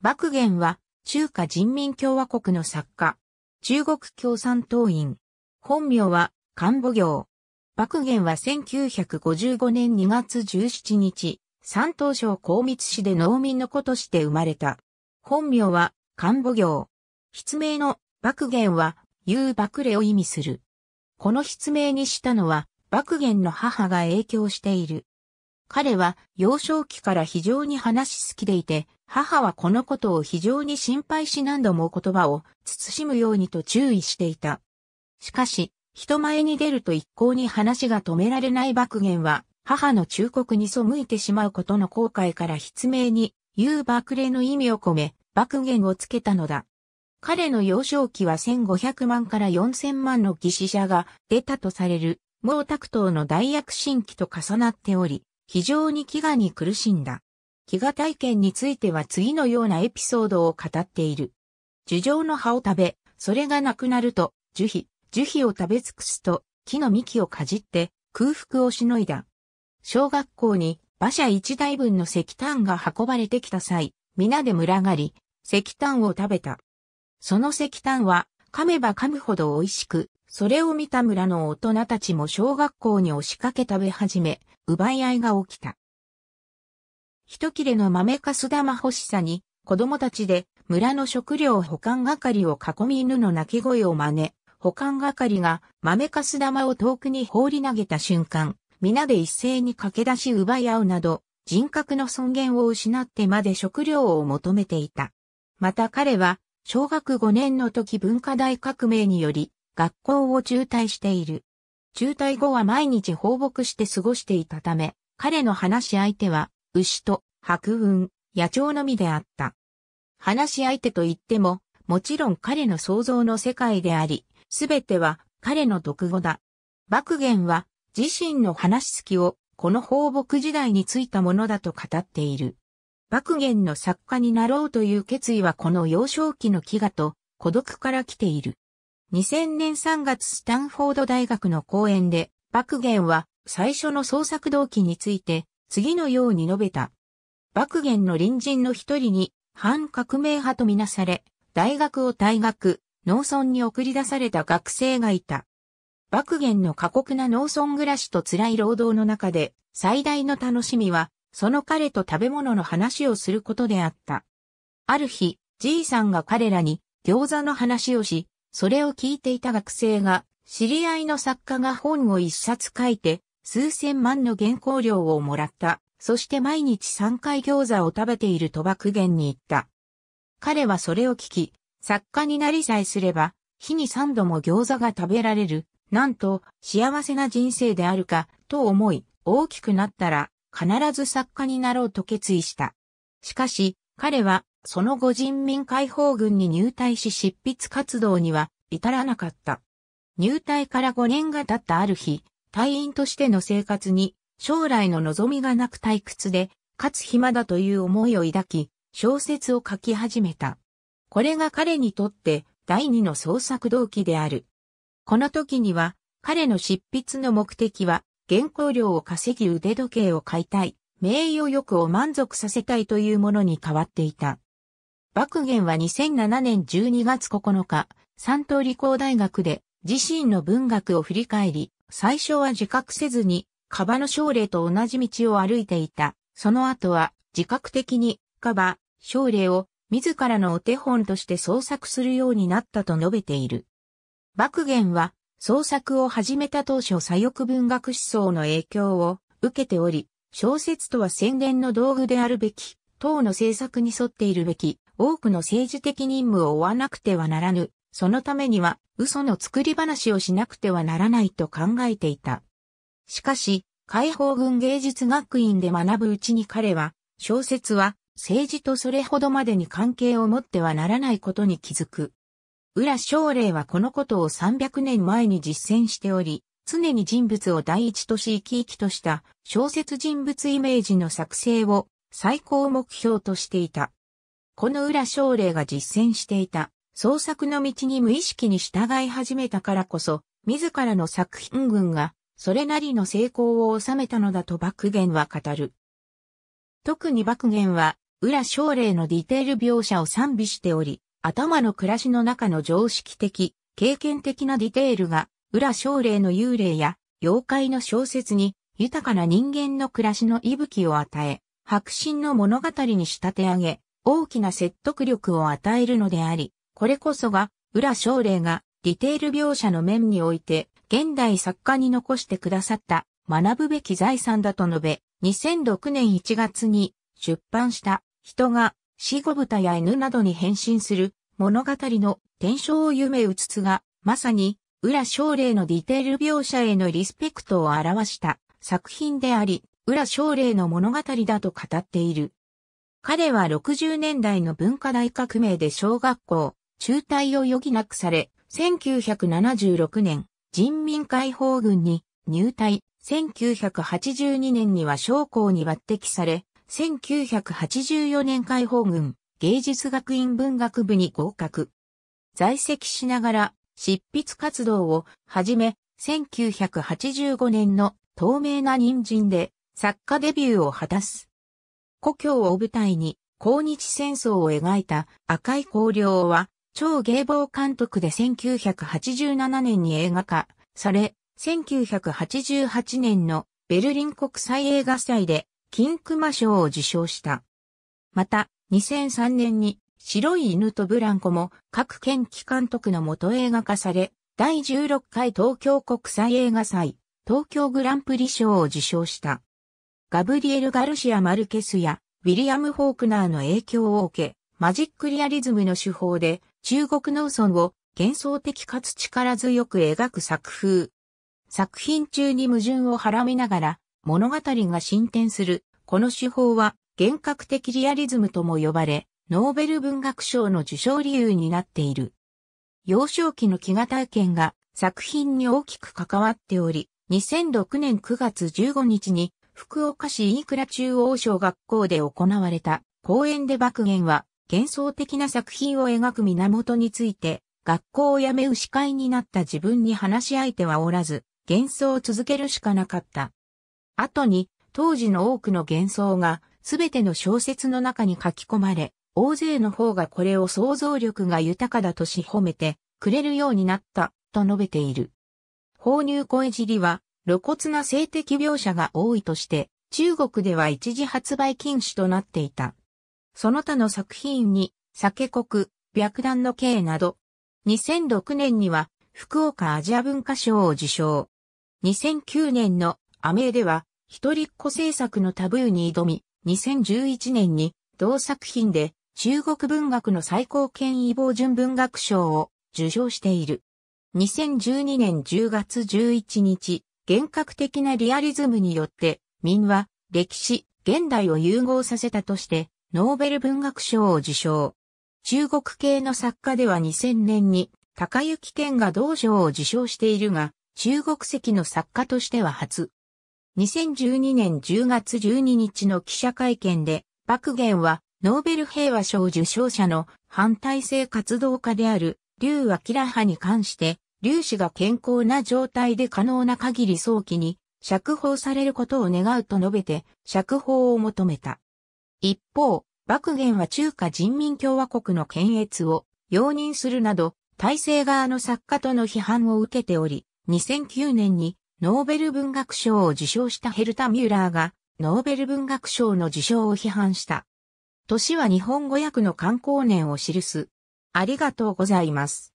幕元は中華人民共和国の作家。中国共産党員。本名は漢母行。幕元は1955年2月17日、山東省高密市で農民の子として生まれた。本名は漢母行。筆名の幕元は夕幕礼を意味する。この筆名にしたのは幕元の母が影響している。彼は幼少期から非常に話し好きでいて、母はこのことを非常に心配し何度も言葉を慎むようにと注意していた。しかし、人前に出ると一向に話が止められない爆言は、母の忠告に背いてしまうことの後悔から筆名に、言う爆霊の意味を込め、爆言をつけたのだ。彼の幼少期は1500万から4000万の義死者が出たとされる毛沢東の大躍進期と重なっており、非常に飢餓に苦しんだ。飢餓体験については次のようなエピソードを語っている。樹上の葉を食べ、それがなくなると、樹皮、樹皮を食べ尽くすと、木の幹をかじって空腹をしのいだ。小学校に馬車一台分の石炭が運ばれてきた際、皆で群がり、石炭を食べた。その石炭は噛めば噛むほど美味しく、それを見た村の大人たちも小学校に押しかけ食べ始め、奪い合いが起きた。一切れの豆かす玉欲しさに、子供たちで村の食料保管係を囲み犬の鳴き声を真似、保管係が豆かす玉を遠くに放り投げた瞬間、皆で一斉に駆け出し奪い合うなど、人格の尊厳を失ってまで食料を求めていた。また彼は、小学5年の時文化大革命により、学校を中退している。中退後は毎日放牧して過ごしていたため、彼の話し相手は、牛と白雲、野鳥のみであった。話し相手といっても、もちろん彼の想像の世界であり、すべては彼の独語だ。爆言は自身の話す気をこの放牧時代についたものだと語っている。爆言の作家になろうという決意はこの幼少期の飢餓と孤独から来ている。2000年3月スタンフォード大学の講演で、バクゲンは最初の創作動機について次のように述べた。バクゲンの隣人の一人に反革命派とみなされ、大学を退学、農村に送り出された学生がいた。バクゲンの過酷な農村暮らしと辛い労働の中で最大の楽しみは、その彼と食べ物の話をすることであった。ある日、じいさんが彼らに餃子の話をし、それを聞いていた学生が、知り合いの作家が本を一冊書いて、数千万の原稿料をもらった。そして毎日3回餃子を食べていると爆言に行った。彼はそれを聞き、作家になりさえすれば、日に3度も餃子が食べられる、なんと幸せな人生であるか、と思い、大きくなったら、必ず作家になろうと決意した。しかし、彼はその後人民解放軍に入隊し執筆活動には至らなかった。入隊から5年が経ったある日、隊員としての生活に将来の望みがなく退屈で、かつ暇だという思いを抱き、小説を書き始めた。これが彼にとって第二の創作動機である。この時には、彼の執筆の目的は、原稿料を稼ぎ腕時計を買いたい、名誉欲を満足させたいというものに変わっていた。爆言は2007年12月9日、三島理工大学で自身の文学を振り返り、最初は自覚せずに、カバの症例と同じ道を歩いていた。その後は自覚的に、カバ、症例を自らのお手本として創作するようになったと述べている。爆言は創作を始めた当初左翼文学思想の影響を受けており、小説とは宣伝の道具であるべき、党の政策に沿っているべき、多くの政治的任務を負わなくてはならぬ、そのためには嘘の作り話をしなくてはならないと考えていた。しかし、解放軍芸術学院で学ぶうちに彼は、小説は政治とそれほどまでに関係を持ってはならないことに気づく。浦昌霊はこのことを300年前に実践しており、常に人物を第一とし生き生きとした小説人物イメージの作成を最高目標としていた。この浦奨励が実践していた創作の道に無意識に従い始めたからこそ、自らの作品群がそれなりの成功を収めたのだと爆言は語る。特に爆言は、浦奨励のディテール描写を賛美しており、頭の暮らしの中の常識的、経験的なディテールが、浦奨励の幽霊や妖怪の小説に豊かな人間の暮らしの息吹を与え、白真の物語に仕立て上げ、大きな説得力を与えるのであり、これこそが、浦昌令がディテール描写の面において、現代作家に残してくださった学ぶべき財産だと述べ、2006年1月に出版した人が死後豚や犬などに変身する物語の転生を夢うつつが、まさに浦昌令のディテール描写へのリスペクトを表した作品であり、浦昌令の物語だと語っている。彼は60年代の文化大革命で小学校、中退を余儀なくされ、1976年、人民解放軍に入隊、1982年には将校に抜擢され、1984年解放軍、芸術学院文学部に合格。在籍しながら、執筆活動を始め、1985年の透明な人参で作家デビューを果たす。故郷を舞台に抗日戦争を描いた赤い光陵は、超芸棒監督で1987年に映画化され、1988年のベルリン国際映画祭で金熊賞を受賞した。また、2003年に白い犬とブランコも各県機監督の元映画化され、第16回東京国際映画祭、東京グランプリ賞を受賞した。ガブリエル・ガルシア・マルケスやウィリアム・フォークナーの影響を受け、マジックリアリズムの手法で中国農村を幻想的かつ力強く描く作風。作品中に矛盾をはらみながら物語が進展する。この手法は幻覚的リアリズムとも呼ばれ、ノーベル文学賞の受賞理由になっている。幼少期の飢餓体験が作品に大きく関わっており、2006年9月15日に福岡市飯倉中央小学校で行われた講演で爆言は幻想的な作品を描く源について学校を辞め牛飼いになった自分に話し相手はおらず幻想を続けるしかなかった。後に当時の多くの幻想が全ての小説の中に書き込まれ大勢の方がこれを想像力が豊かだとし褒めてくれるようになったと述べている。放入声尻は露骨な性的描写が多いとして、中国では一時発売禁止となっていた。その他の作品に、酒国、白弾の刑など、2006年には福岡アジア文化賞を受賞。2009年のアメでは、一人っ子制作のタブーに挑み、2011年に同作品で中国文学の最高権威防準文学賞を受賞している。2012年10月11日、厳格的なリアリズムによって、民は歴史、現代を融合させたとして、ノーベル文学賞を受賞。中国系の作家では2000年に、高雪健が同賞を受賞しているが、中国籍の作家としては初。2012年10月12日の記者会見で、爆言は、ノーベル平和賞受賞者の反体制活動家である、劉明派に関して、粒子が健康な状態で可能な限り早期に釈放されることを願うと述べて釈放を求めた。一方、爆言は中華人民共和国の検閲を容認するなど、体制側の作家との批判を受けており、2009年にノーベル文学賞を受賞したヘルタ・ミューラーが、ノーベル文学賞の受賞を批判した。年は日本語訳の観光年を記す。ありがとうございます。